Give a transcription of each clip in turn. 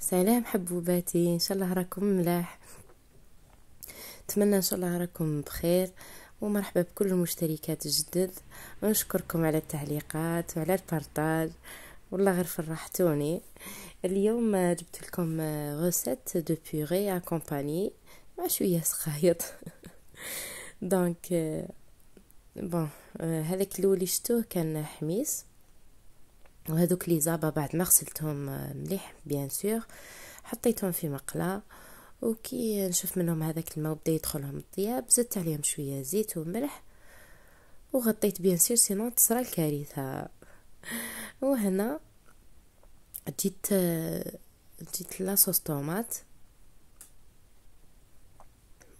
سلام حبوباتي ان شاء الله راكم ملاح نتمنى ان شاء الله راكم بخير ومرحبا بكل المشتركات الجدد ونشكركم على التعليقات وعلى البارطاج والله غير فرحتوني اليوم جبت لكم غوسيت دو بيغي اكومباني مع شويه سخايط دونك بون euh, euh, هذاك الاول شتوه كان حميس وهذوك لي زابا بعد ما غسلتهم مليح بيان سور حطيتهم في مقله وكي نشوف منهم هذاك الماء بدا يدخلهم الطياب زدت عليهم شويه زيت وملح وغطيت بيان سور سينون تصرى الكارثه وهنا جيت جيت لاصوص طوماط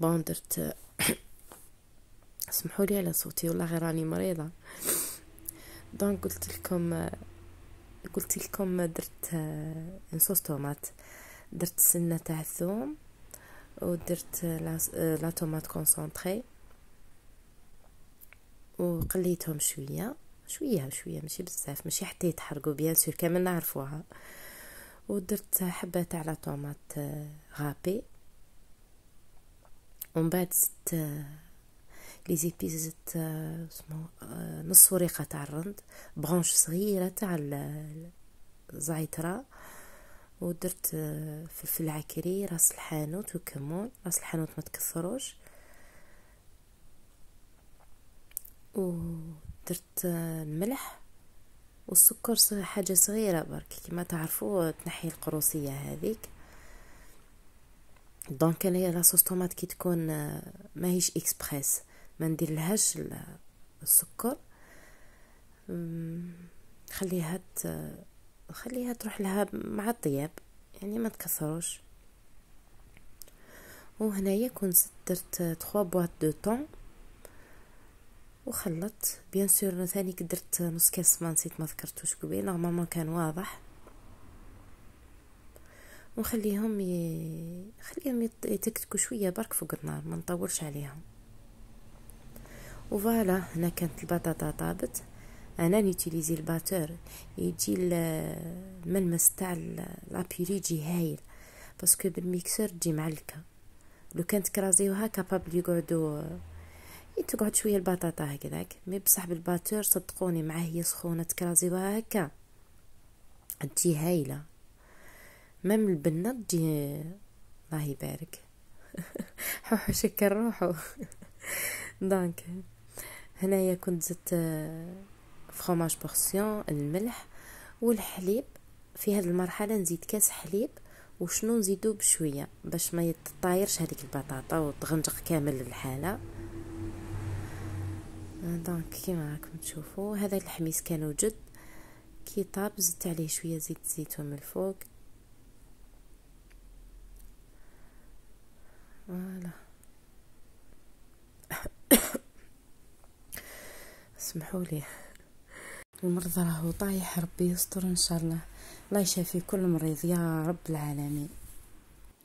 بون درت اسمحوا لي على صوتي والله غير راني مريضه دونك قلت لكم قلت لكم درت انصوص آه، طومات درت السنه تاع الثوم ودرت آه، لا آه، طوماط كونسونطري وقليتهم شويه شويه شويه ماشي بزاف ماشي حتى يتحرقوا بيان سور كامل نعرفوها ودرت حبه تاع لا طومات غابي ومن بعد زدت لي زيبيز زدت اسمه نص وريقة تاع الرند برانش صغيرة تاع الزعترة ودرت آه، فلفل عكري راس الحانوت وكمون راس الحانوت ما تكثروش ودرت آه، الملح والسكر حاجه صغيره برك كما تعرفوا تنحي القروصيه هذيك دونك انا صوص طوماط كي تكون آه، ماهيش اكسبريس ما ندير لهاش السكر خليها خليها تروح لها مع الطياب يعني ما تكسروش وهنايا كنت درت 3 بواط دو طون وخلطت بيان سور ثاني درت نص كاس ما نسيت ما ذكرتوش قبيل نورمالمون كان واضح ونخليهم ي... خليهم يتكتكوا شويه برك فوق النار ما نطولش عليهم وفوالا هنا كانت البطاطا طابت انا نيتيليزي الباتور يجي الملمس تاع لابيري يجي هايل باسكو بالميكسور تجي معلكه لو كان تكرازيوها كابابل يقعدوا تقعد شويه البطاطا هكذاك مي بصح بالباتور صدقوني معاه هي سخونه تكرازيوها هكا تجي هايله مام البنه تجي الله يبارك حوحو شكر روحو دونك هنايا كنت زدت فخوماج بورسيون الملح والحليب في هذه المرحله نزيد كاس حليب وشنو نزيدو بشويه باش ما يتطايرش هذيك البطاطا وتغنجق كامل الحاله دونك كيما راكم تشوفوا هذا الحميس كان جد كي طاب زدت عليه شويه زيت الزيتون من الفوق فوالا سمحوا لي المرضى راهو طايح ربي يستر ان شاء الله الله يشافي كل مريض يا رب العالمين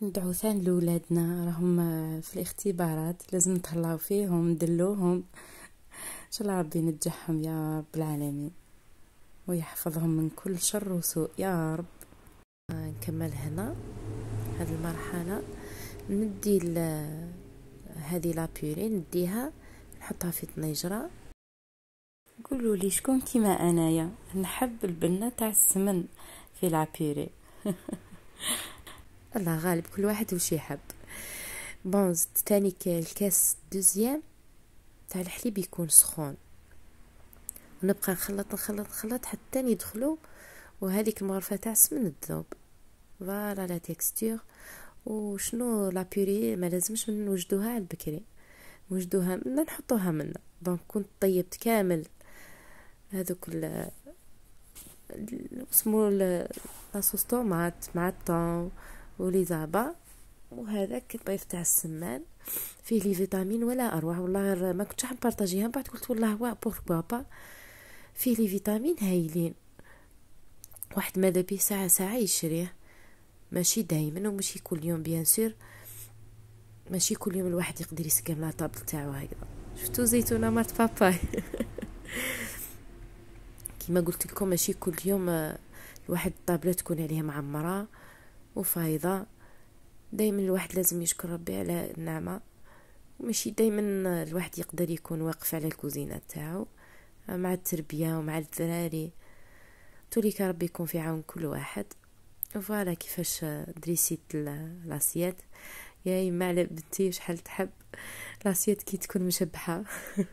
ندعو ثاني لولادنا راهم في الاختبارات لازم نتهلاو فيهم ندلوهم ان شاء الله ربي ينجحهم يا رب العالمين ويحفظهم من كل شر وسوء يا رب نكمل هنا هذه المرحله ندي هذه لابيري نديها نحطها في طنجره قولوا لي شكون كيما انايا نحب البنه تاع السمن في لابيري الله غالب كل واحد وش يحب بون تاني الكاس دوزيام تاع الحليب يكون سخون ونبقى نخلط نخلط نخلط حتى يدخلوا وهذيك المغرفه تاع السمن تذوب فوالا لا تيكستور وشنو لا بيري ما لازمش نوجدوها على البكري نوجدوها منا نحطوها منا دونك كنت طيبت كامل هذوك ال اسمو لاسوستو مع مع الطون ولي زعبا وهذاك الطيف تاع السمان فيه لي فيتامين ولا اروع والله غير ما كنتش حنبارطاجيها من بعد قلت والله وا بوركوا با فيه لي فيتامين هايلين واحد ماذا بيه ساعه ساعه يشريه ماشي دائما وماشي كل يوم بيان سور ماشي كل يوم الواحد يقدر يسقم لا طابل تاعو هكذا شفتو زيتونه مرت باباي كما قلت لكم ماشي كل يوم آه، الواحد الطابله تكون عليها معمره وفايضه دائما الواحد لازم يشكر ربي على النعمه ماشي دائما الواحد يقدر يكون واقف على الكوزينه تاعو آه، مع التربيه ومع الدراري توليك ربي يكون في عون كل واحد فوالا كيفاش آه، دريسيت لاسيات يا يما على بنتي شحال تحب لاسيات كي تكون مشبحه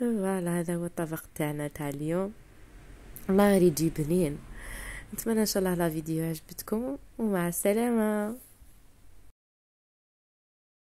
فوالا هذا هو الطبق تاعنا تاع اليوم الله يجي بنين نتمنى ان شاء الله لا فيديو عجبتكم ومع السلامه